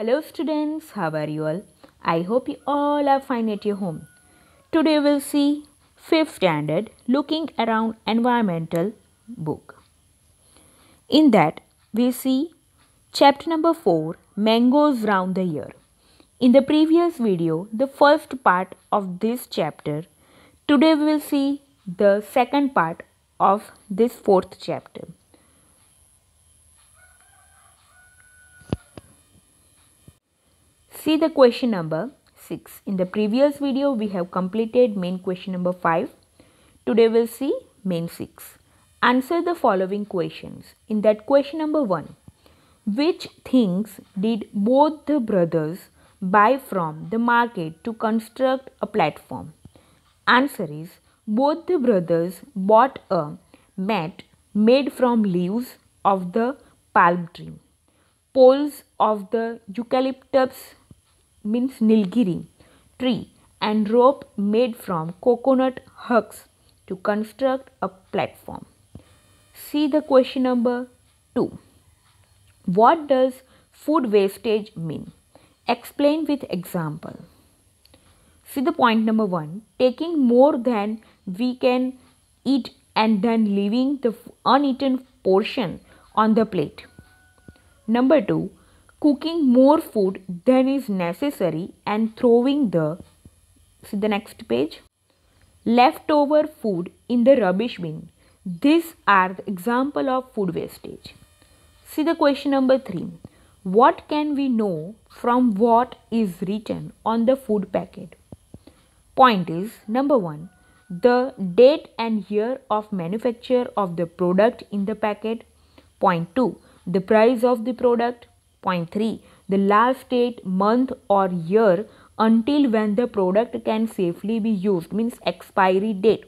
Hello students, how are you all? I hope you all are fine at your home. Today we'll see 5th standard looking around environmental book. In that we see chapter number 4 mangoes round the year. In the previous video the first part of this chapter. Today we will see the second part of this fourth chapter. See the question number 6. In the previous video, we have completed main question number 5. Today we'll see main 6. Answer the following questions. In that question number 1, which things did both the brothers buy from the market to construct a platform? Answer is, both the brothers bought a mat made from leaves of the palm tree, poles of the eucalyptus means Nilgiri tree and rope made from coconut husks to construct a platform. See the question number 2. What does food wastage mean? Explain with example. See the point number 1. Taking more than we can eat and then leaving the uneaten portion on the plate. Number 2 cooking more food than is necessary and throwing the see the next page leftover food in the rubbish bin. These are the example of food wastage. See the question number 3. What can we know from what is written on the food packet? Point is number 1. The date and year of manufacture of the product in the packet. Point 2. The price of the product. Point 3. The last date, month or year until when the product can safely be used means expiry date.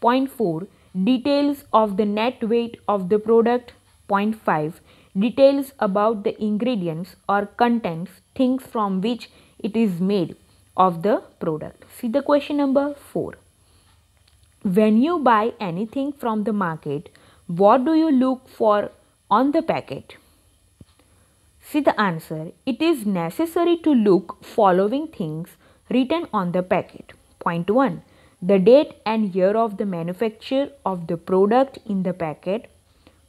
Point 4. Details of the net weight of the product. Point 5. Details about the ingredients or contents, things from which it is made of the product. See the question number 4. When you buy anything from the market, what do you look for on the packet? See the answer. It is necessary to look following things written on the packet. Point 1. The date and year of the manufacture of the product in the packet.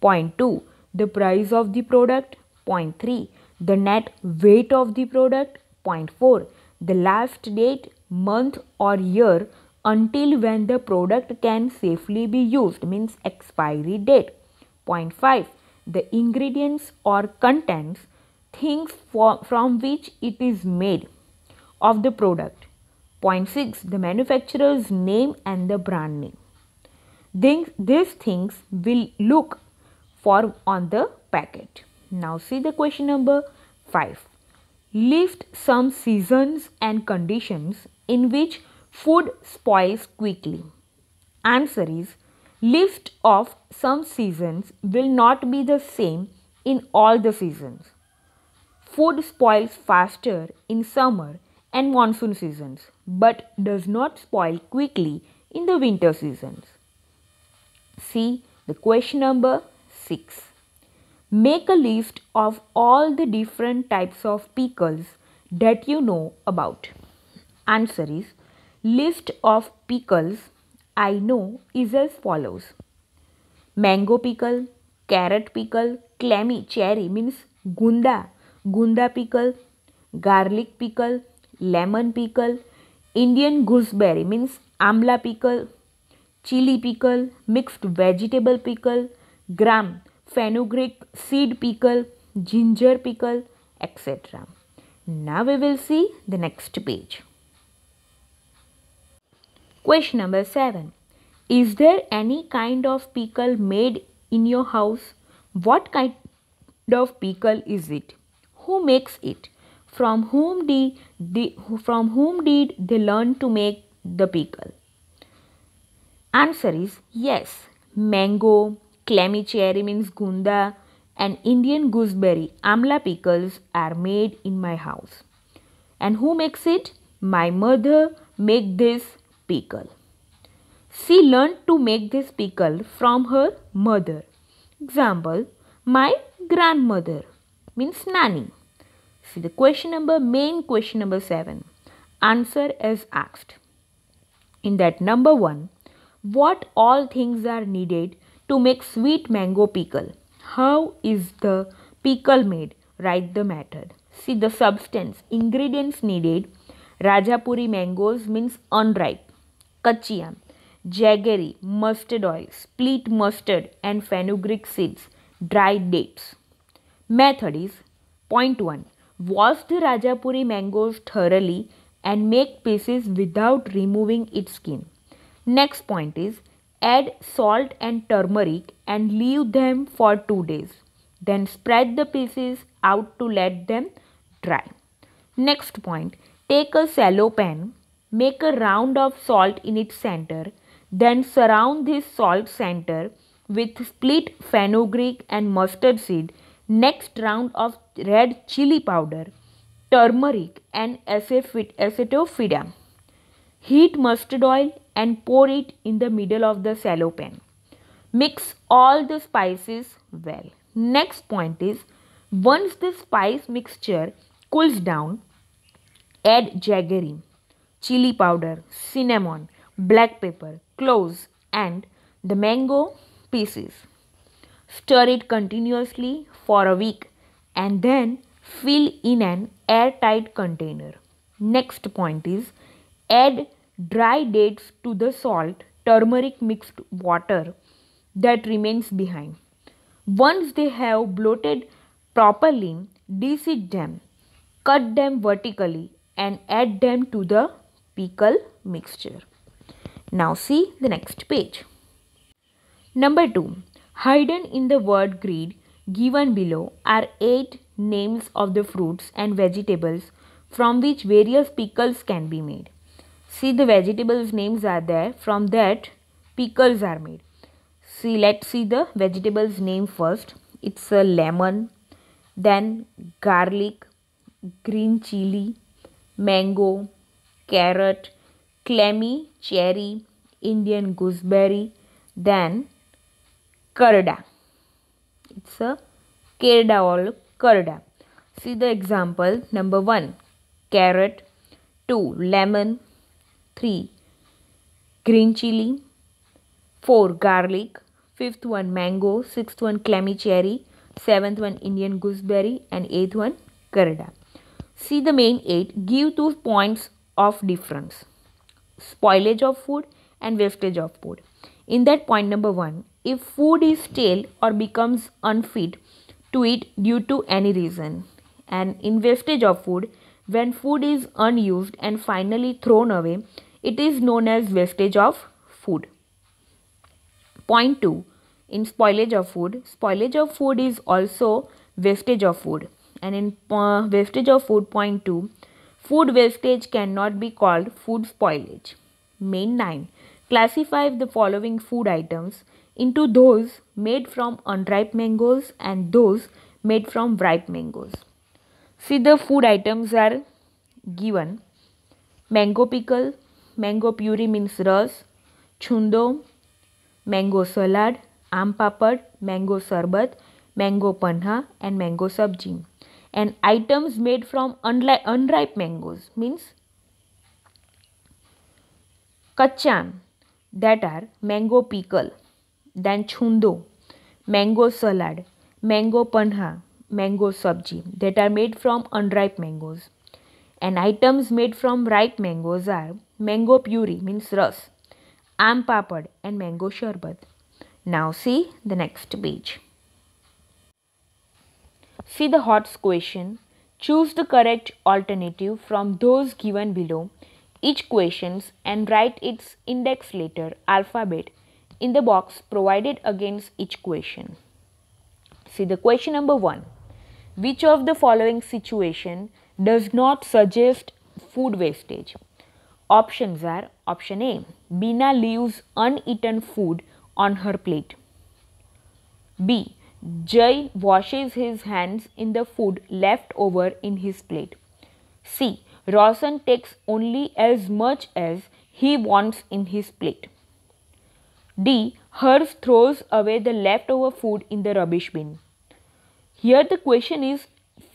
Point 2. The price of the product. Point 3. The net weight of the product. Point 4. The last date, month or year until when the product can safely be used means expiry date. Point 5. The ingredients or contents things for, from which it is made of the product. Point 6. The manufacturer's name and the brand name. Things, these things will look for on the packet. Now see the question number 5. List some seasons and conditions in which food spoils quickly. Answer is list of some seasons will not be the same in all the seasons. Food spoils faster in summer and monsoon seasons but does not spoil quickly in the winter seasons. See the question number 6. Make a list of all the different types of pickles that you know about. Answer is List of pickles I know is as follows Mango pickle, carrot pickle, clammy cherry means gunda ગુંદા pickle garlic pickle lemon pickle Indian gooseberry means amla pickle chilli pickle mixed vegetable pickle gram fenugreek seed pickle ginger pickle etc. Now we will see the next page. Question number 7. Is there any kind of pickle made in your house? What kind of pickle is it? who makes it? From whom did they, from whom did they learn to make the pickle? Answer is yes. Mango, clammy cherry means gunda, and Indian gooseberry amla pickles are made in my house. And who makes it? My mother make this pickle. She learned to make this pickle from her mother. Example, my grandmother means nanny. See the question number, main question number 7. Answer is asked. In that number 1, what all things are needed to make sweet mango pickle? How is the pickle made? Write the method. See the substance, ingredients needed. Rajapuri mangoes means unripe. Kachi jaggery, mustard oil, split mustard and fenugreek seeds, dried dates. Method is point 1. Wash the Rajapuri mangoes thoroughly and make pieces without removing its skin. Next point is add salt and turmeric and leave them for 2 days. Then spread the pieces out to let them dry. Next point, take a shallow pan, make a round of salt in its center, then surround this salt center with split fenugreek and mustard seed Next round of red chili powder, turmeric and acetophyta. Heat mustard oil and pour it in the middle of the shallow pan. Mix all the spices well. Next point is once the spice mixture cools down, add jaggery, chili powder, cinnamon, black pepper, cloves and the mango pieces. Stir it continuously for a week and then fill in an airtight container. Next point is add dry dates to the salt turmeric mixed water that remains behind. Once they have bloated properly, deseed them, cut them vertically and add them to the pickle mixture. Now see the next page. Number 2. Hidden in the word greed given below are eight names of the fruits and vegetables from which various pickles can be made. See the vegetables names are there from that pickles are made. See let's see the vegetables name first. It's a lemon, then garlic, green chili, mango, carrot, clammy cherry, Indian gooseberry, then Karda. It's a Kerda or Karda. See the example number 1 carrot 2 lemon 3 green chili 4 garlic 5th one mango 6th one clammy cherry 7th one Indian gooseberry and 8th one Karda. See the main 8 give two points of difference spoilage of food and wastage of food. In that point number 1 if food is stale or becomes unfit to eat due to any reason. And in wastage of food, when food is unused and finally thrown away, it is known as wastage of food. Point 2. In spoilage of food, spoilage of food is also wastage of food. And in uh, wastage of food, point 2, food wastage cannot be called food spoilage. Main 9. Classify the following food items into those made from unripe mangoes and those made from ripe mangoes. See the food items are given. Mango pickle, mango puree means ras, chundo, mango salad, aam papad, mango sorbet, mango panha and mango sabji. And items made from unripe mangoes means kachan that are mango pickle then chundo, mango salad, mango panha, mango sabji that are made from unripe mangoes. And items made from ripe mangoes are mango puree means ras, am papad and mango sherbet. Now see the next page. See the HOTS question. Choose the correct alternative from those given below each questions and write its index letter alphabet in the box provided against each question. See the question number 1. Which of the following situation does not suggest food wastage? Options are option A. Bina leaves uneaten food on her plate. B. Jay washes his hands in the food left over in his plate. C. Rawson takes only as much as he wants in his plate. D. Herv throws away the leftover food in the rubbish bin. Here the question is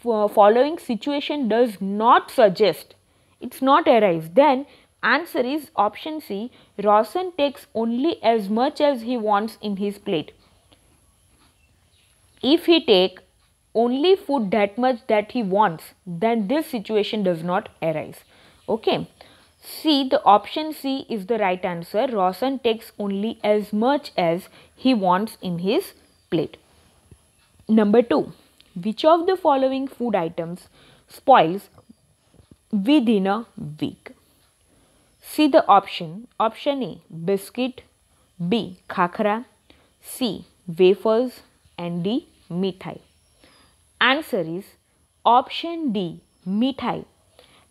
following situation does not suggest. It's not arise. Then answer is option C. Rawson takes only as much as he wants in his plate. If he take only food that much that he wants, then this situation does not arise. Okay. C, the option C is the right answer. Rosen takes only as much as he wants in his plate. Number 2. Which of the following food items spoils within a week? See the option. Option A, biscuit. B, khakra. C, wafers. And D, mithai. Answer is option D, mithai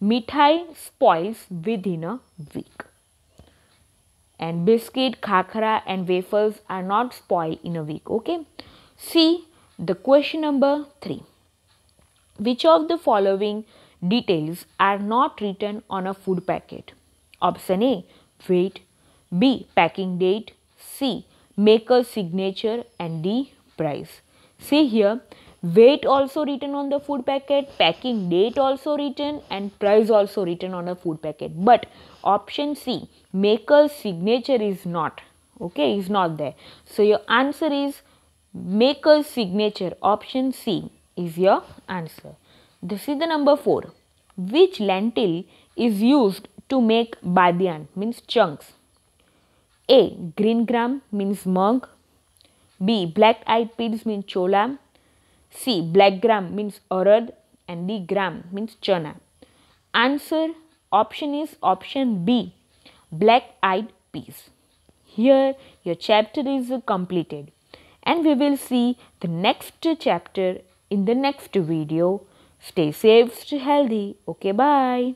Mithai spoils within a week. And biscuit, khakra and wafers are not spoiled in a week. Okay. See the question number 3. Which of the following details are not written on a food packet? Option A. Weight. B. Packing date. C. Maker's signature and D. Price. See here weight also written on the food packet packing date also written and price also written on a food packet but option c maker's signature is not okay is not there so your answer is maker's signature option c is your answer this is the number 4 which lentil is used to make badian means chunks a green gram means mung b black eyed peas means cholam C. gram means urad and D. Gram means chana. Answer option is option B. Black-eyed peas. Here your chapter is completed and we will see the next chapter in the next video. Stay safe, stay healthy. Okay, bye.